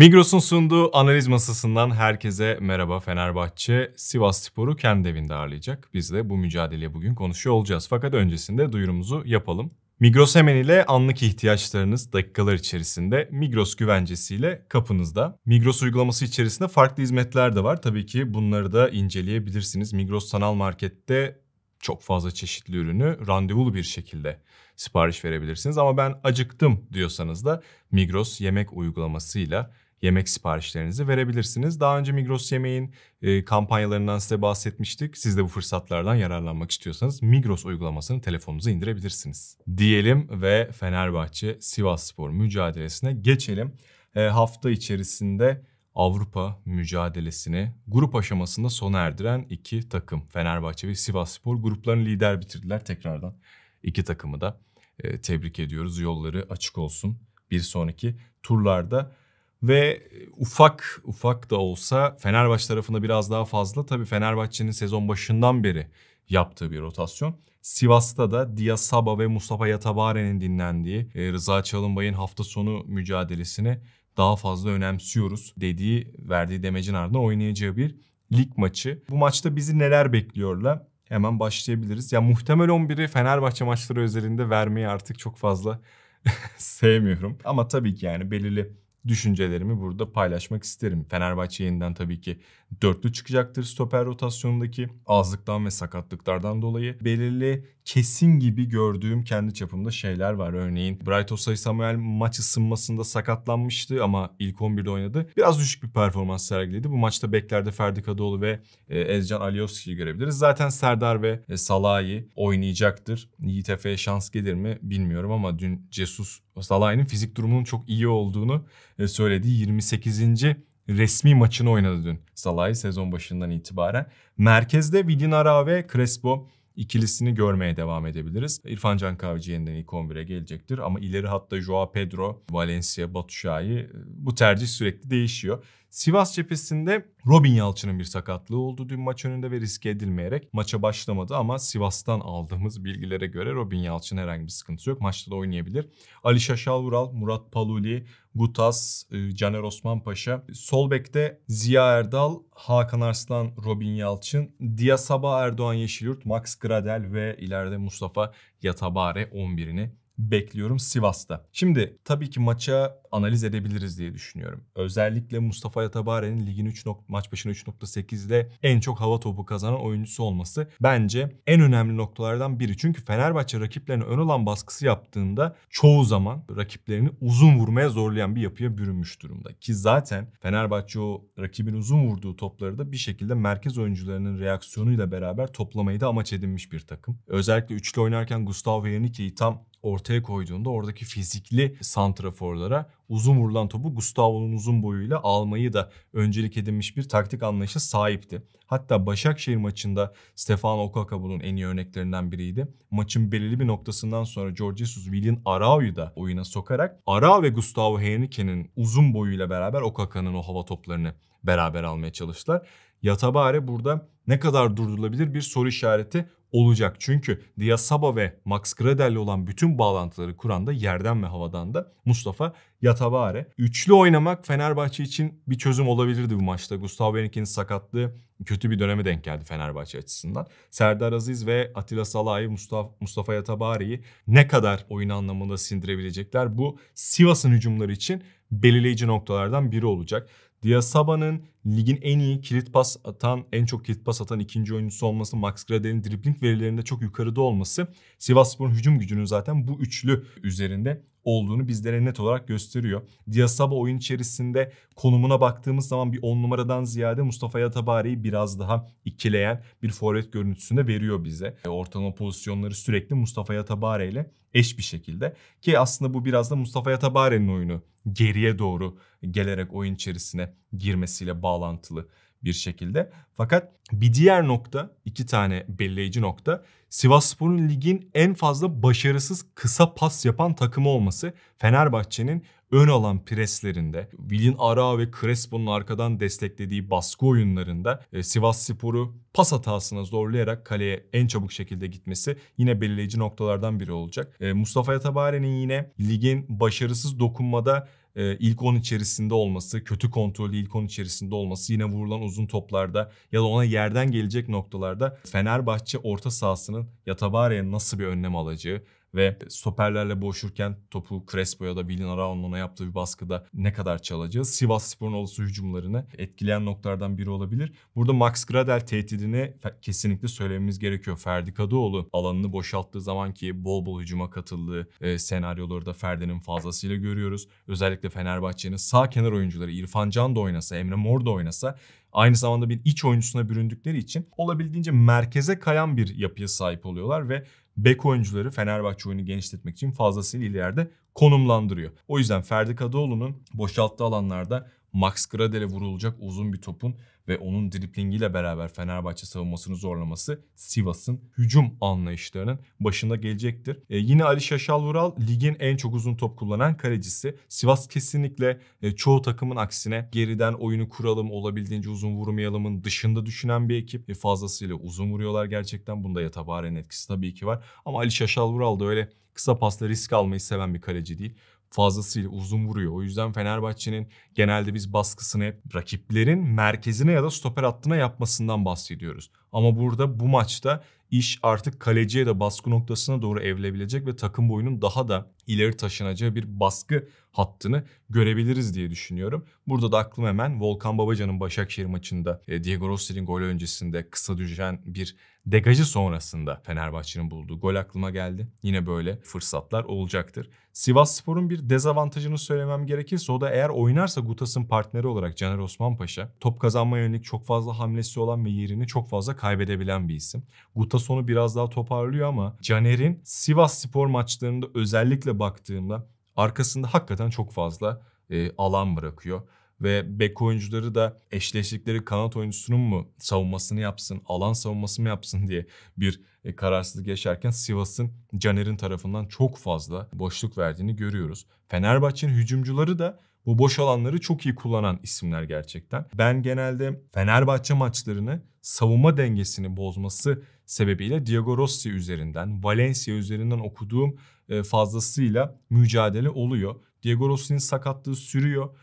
Migros'un sunduğu analiz masasından herkese merhaba. Fenerbahçe Sivas Spor'u kendi evinde ağırlayacak. Biz de bu mücadeleyi bugün konuşuyor olacağız. Fakat öncesinde duyurumuzu yapalım. Migros Hemen ile anlık ihtiyaçlarınız dakikalar içerisinde Migros güvencesiyle kapınızda. Migros uygulaması içerisinde farklı hizmetler de var. Tabii ki bunları da inceleyebilirsiniz. Migros Sanal Market'te çok fazla çeşitli ürünü randevulu bir şekilde sipariş verebilirsiniz. Ama ben acıktım diyorsanız da Migros yemek uygulamasıyla yemek siparişlerinizi verebilirsiniz. Daha önce Migros Yemeğin e, kampanyalarından size bahsetmiştik. Siz de bu fırsatlardan yararlanmak istiyorsanız Migros uygulamasını telefonunuza indirebilirsiniz. Diyelim ve Fenerbahçe Sivas Spor mücadelesine geçelim. E, hafta içerisinde Avrupa mücadelesini grup aşamasında sona erdiren iki takım Fenerbahçe ve Sivas Spor gruplarını lider bitirdiler tekrardan. İki takımı da e, tebrik ediyoruz. Yolları açık olsun. Bir sonraki turlarda ve ufak ufak da olsa Fenerbahçe tarafında biraz daha fazla. Tabii Fenerbahçe'nin sezon başından beri yaptığı bir rotasyon. Sivas'ta da Diasaba ve Mustafa Yatabare'nin dinlendiği e, Rıza Çalınbay'ın hafta sonu mücadelesini daha fazla önemsiyoruz dediği verdiği demecin ardından oynayacağı bir lig maçı. Bu maçta bizi neler bekliyorlar? Hemen başlayabiliriz. Ya muhtemel 11'i Fenerbahçe maçları üzerinde vermeyi artık çok fazla sevmiyorum. Ama tabii ki yani belirli düşüncelerimi burada paylaşmak isterim. Fenerbahçe yeniden tabii ki dörtlü çıkacaktır stoper rotasyonundaki azlıktan ve sakatlıklardan dolayı. Belirli kesin gibi gördüğüm kendi çapımda şeyler var. Örneğin Bright Osay Samuel maç ısınmasında sakatlanmıştı ama ilk 11'de oynadı. Biraz düşük bir performans sergiledi. Bu maçta beklerde Ferdi Kadıoğlu ve e, Ezcan Alioski'yi görebiliriz. Zaten Serdar ve e, Salahi oynayacaktır. Yiğit Efe'ye şans gelir mi bilmiyorum ama dün Cesus Salah'ın fizik durumunun çok iyi olduğunu e, söylediği 28. resmi maçını oynadı dün Salah'ı sezon başından itibaren. Merkezde Vidinara ve Crespo ikilisini görmeye devam edebiliriz. İrfan Can Kahveci yeniden ilk 11'e gelecektir ama ileri hatta Joao Pedro, Valencia, Batu Şahi e, bu tercih sürekli değişiyor. Sivas cephesinde Robin Yalçın'ın bir sakatlığı oldu dün maç önünde ve riske edilmeyerek maça başlamadı ama Sivas'tan aldığımız bilgilere göre Robin Yalçın herhangi bir sıkıntısı yok. Maçta da oynayabilir. Ali Şaşal Vural, Murat Paluli, Gutas, e, Caner Osman Paşa. Sol bekte Ziya Erdal, Hakan Arslan, Robin Yalçın, Diya Sabah Erdoğan Yeşilyurt, Max Gradel ve ileride Mustafa Yatabare 11'ini bekliyorum Sivas'ta. Şimdi tabii ki maça analiz edebiliriz diye düşünüyorum. Özellikle Mustafa Yatabare'nin ligin 3 maç başına 3.8'de en çok hava topu kazanan oyuncusu olması bence en önemli noktalardan biri. Çünkü Fenerbahçe rakiplerine ön olan baskısı yaptığında çoğu zaman rakiplerini uzun vurmaya zorlayan bir yapıya bürünmüş durumda. Ki zaten Fenerbahçe o rakibin uzun vurduğu topları da bir şekilde merkez oyuncularının reaksiyonuyla beraber toplamayı da amaç edinmiş bir takım. Özellikle üçlü oynarken Gustavo Yanike'yi tam ortaya koyduğunda oradaki fizikli santraforlara uzun vurulan topu Gustavo'nun uzun boyuyla almayı da öncelik edinmiş bir taktik anlayışı sahipti. Hatta Başakşehir maçında Stefan Okaka bunun en iyi örneklerinden biriydi. Maçın belirli bir noktasından sonra George Jesus William Arao'yu da oyuna sokarak Arao ve Gustavo Henrique'nin uzun boyuyla beraber Okaka'nın o hava toplarını beraber almaya çalıştılar. Yatabare burada ne kadar durdurulabilir bir soru işareti olacak. Çünkü Diasaba ve Max Gradel'le olan bütün bağlantıları kuran da yerden ve havadan da Mustafa Yatabare. Üçlü oynamak Fenerbahçe için bir çözüm olabilirdi bu maçta. Gustavo Henrique'nin sakatlığı kötü bir döneme denk geldi Fenerbahçe açısından. Serdar Aziz ve Atilla Salah'ı Mustafa, Mustafa Yatabari'yi ne kadar oyun anlamında sindirebilecekler bu Sivas'ın hücumları için belirleyici noktalardan biri olacak. Diasaba'nın ligin en iyi kilit pas atan, en çok kilit pas atan ikinci oyuncusu olması, Max Gradel'in dribling verilerinde çok yukarıda olması, Sivasspor'un hücum gücünün zaten bu üçlü üzerinde olduğunu bizlere net olarak gösteriyor. Diasaba oyun içerisinde konumuna baktığımız zaman bir 10 numaradan ziyade Mustafa Yatabari'yi biraz daha ikileyen bir forvet görüntüsünde veriyor bize. E, ortalama pozisyonları sürekli Mustafa Yatabari ile eş bir şekilde ki aslında bu biraz da Mustafa Yatabari'nin oyunu geriye doğru gelerek oyun içerisine girmesiyle bağlantılı bir şekilde. Fakat bir diğer nokta, iki tane belirleyici nokta Sivasspor'un ligin en fazla başarısız kısa pas yapan takımı olması. Fenerbahçe'nin ön alan preslerinde, Willian ara ve Crespo'nun arkadan desteklediği baskı oyunlarında e, Sivas Spor'u pas hatasına zorlayarak kaleye en çabuk şekilde gitmesi yine belirleyici noktalardan biri olacak. E, Mustafa Yatabare'nin yine ligin başarısız dokunmada e, ilk 10 içerisinde olması, kötü kontrolü ilk 10 içerisinde olması, yine vurulan uzun toplarda ya da ona yerden gelecek noktalarda Fenerbahçe orta sahasının Yatabare'ye nasıl bir önlem alacağı, ve stoperlerle boğuşurken topu Crespo ya da Bilin Araon'la yaptığı bir baskıda ne kadar çalacağız? Sivas Spor'un olası hücumlarını etkileyen noktalardan biri olabilir. Burada Max Gradel tehdidini kesinlikle söylememiz gerekiyor. Ferdi Kadıoğlu alanını boşalttığı zaman ki bol bol hücuma katıldığı e, senaryoları da Ferdi'nin fazlasıyla görüyoruz. Özellikle Fenerbahçe'nin sağ kenar oyuncuları İrfan Can da oynasa, Emre Mor da oynasa aynı zamanda bir iç oyuncusuna büründükleri için olabildiğince merkeze kayan bir yapıya sahip oluyorlar ve bek oyuncuları Fenerbahçe oyunu genişletmek için fazlasıyla ileride konumlandırıyor. O yüzden Ferdi Kadıoğlu'nun boşalttığı alanlarda Max Gradel'e vurulacak uzun bir topun ve onun driplingiyle beraber Fenerbahçe savunmasını zorlaması Sivas'ın hücum anlayışlarının başında gelecektir. E, yine Ali Şaşal Vural ligin en çok uzun top kullanan kalecisi. Sivas kesinlikle e, çoğu takımın aksine geriden oyunu kuralım olabildiğince uzun vurmayalımın dışında düşünen bir ekip. E, fazlasıyla uzun vuruyorlar gerçekten. Bunda Yatabari'nin etkisi tabii ki var. Ama Ali Şaşal Vural da öyle kısa pasla risk almayı seven bir kaleci değil fazlasıyla uzun vuruyor. O yüzden Fenerbahçe'nin genelde biz baskısını hep rakiplerin merkezine ya da stoper hattına yapmasından bahsediyoruz. Ama burada bu maçta iş artık kaleciye de baskı noktasına doğru evlenebilecek ve takım boyunun daha da ileri taşınacağı bir baskı hattını görebiliriz diye düşünüyorum. Burada da aklım hemen Volkan Babacan'ın Başakşehir maçında e, Diego Rossi'nin gol öncesinde kısa düşen bir degajı sonrasında Fenerbahçe'nin bulduğu gol aklıma geldi. Yine böyle fırsatlar olacaktır. Sivas Spor'un bir dezavantajını söylemem gerekirse o da eğer oynarsa Gutas'ın partneri olarak Caner Osman Paşa top kazanma yönelik çok fazla hamlesi olan ve yerini çok fazla kaybedebilen bir isim. Gutas onu biraz daha toparlıyor ama Caner'in Sivas Spor maçlarında özellikle baktığımda arkasında hakikaten çok fazla e, alan bırakıyor. Ve bek oyuncuları da eşleştikleri kanat oyuncusunun mu savunmasını yapsın, alan savunmasını yapsın diye bir e, kararsızlık yaşarken Sivas'ın Caner'in tarafından çok fazla boşluk verdiğini görüyoruz. Fenerbahçe'nin hücumcuları da bu boş alanları çok iyi kullanan isimler gerçekten. Ben genelde Fenerbahçe maçlarını savunma dengesini bozması sebebiyle Diego Rossi üzerinden, Valencia üzerinden okuduğum e, fazlasıyla mücadele oluyor. Diego Rossi'nin sakatlığı sürüyor.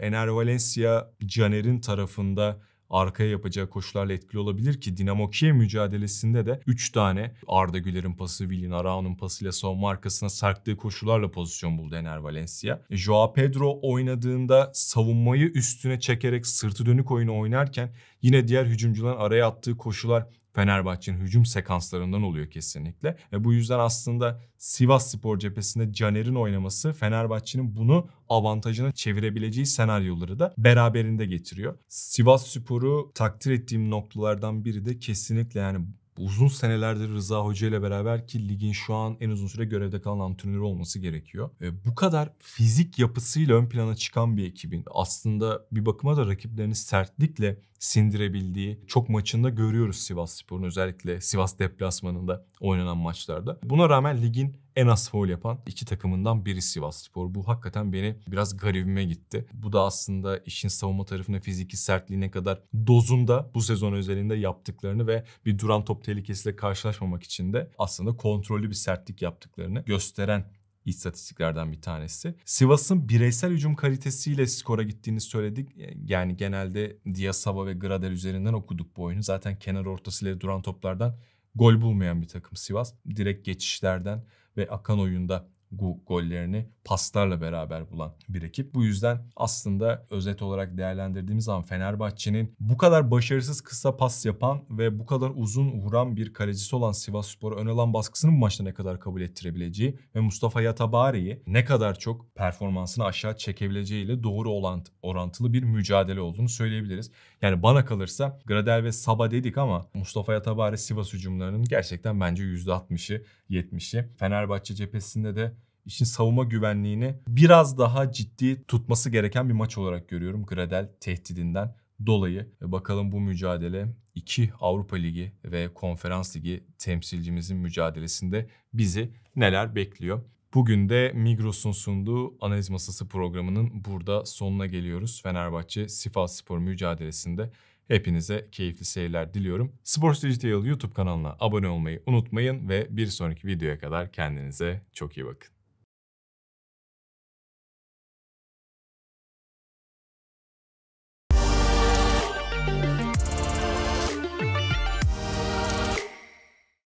Ener Valencia Caner'in tarafında arkaya yapacağı koşularla etkili olabilir ki Dinamo Kiev mücadelesinde de 3 tane Arda Güler'in pası, Willin Arao'nun pasıyla son arkasına sarktığı koşularla pozisyon buldu Ener Valencia. Joao Pedro oynadığında savunmayı üstüne çekerek sırtı dönük oyunu oynarken yine diğer hücumcuların araya attığı koşular Fenerbahçe'nin hücum sekanslarından oluyor kesinlikle. Ve bu yüzden aslında Sivas Spor cephesinde Caner'in oynaması Fenerbahçe'nin bunu avantajına çevirebileceği senaryoları da beraberinde getiriyor. Sivas Spor'u takdir ettiğim noktalardan biri de kesinlikle yani uzun senelerdir Rıza Hoca ile beraber ki ligin şu an en uzun süre görevde kalan antrenörü olması gerekiyor. E, bu kadar fizik yapısıyla ön plana çıkan bir ekibin aslında bir bakıma da rakiplerini sertlikle sindirebildiği çok maçında görüyoruz Sivas Spor'un özellikle Sivas deplasmanında oynanan maçlarda. Buna rağmen ligin en az foul yapan iki takımından biri Sivas Spor. Bu hakikaten beni biraz garibime gitti. Bu da aslında işin savunma tarafına fiziki sertliğine kadar dozunda bu sezon özelinde yaptıklarını ve bir duran top tehlikesiyle karşılaşmamak için de aslında kontrollü bir sertlik yaptıklarını gösteren istatistiklerden bir tanesi. Sivas'ın bireysel hücum kalitesiyle skora gittiğini söyledik. E, yani genelde Diasaba ve Gradel üzerinden okuduk bu oyunu. Zaten kenar ortasıyla duran toplardan gol bulmayan bir takım Sivas. Direkt geçişlerden ve akan oyunda bu gollerini paslarla beraber bulan bir ekip. Bu yüzden aslında özet olarak değerlendirdiğimiz zaman Fenerbahçe'nin bu kadar başarısız kısa pas yapan ve bu kadar uzun vuran bir kalecisi olan Sivas Spor'a ön alan baskısını bu maçta ne kadar kabul ettirebileceği ve Mustafa Yatabari'yi ne kadar çok performansını aşağı çekebileceği ile doğru olan orantılı bir mücadele olduğunu söyleyebiliriz. Yani bana kalırsa Gradel ve Saba dedik ama Mustafa Yatabari Sivas hücumlarının gerçekten bence %60'ı 70'i. Fenerbahçe cephesinde de işin savunma güvenliğini biraz daha ciddi tutması gereken bir maç olarak görüyorum. Gradel tehdidinden dolayı e, bakalım bu mücadele iki Avrupa Ligi ve Konferans Ligi temsilcimizin mücadelesinde bizi neler bekliyor. Bugün de Migros'un sunduğu analiz masası programının burada sonuna geliyoruz. Fenerbahçe Sivas Spor mücadelesinde Hepinize keyifli seyirler diliyorum. Sports Digital YouTube kanalına abone olmayı unutmayın ve bir sonraki videoya kadar kendinize çok iyi bakın.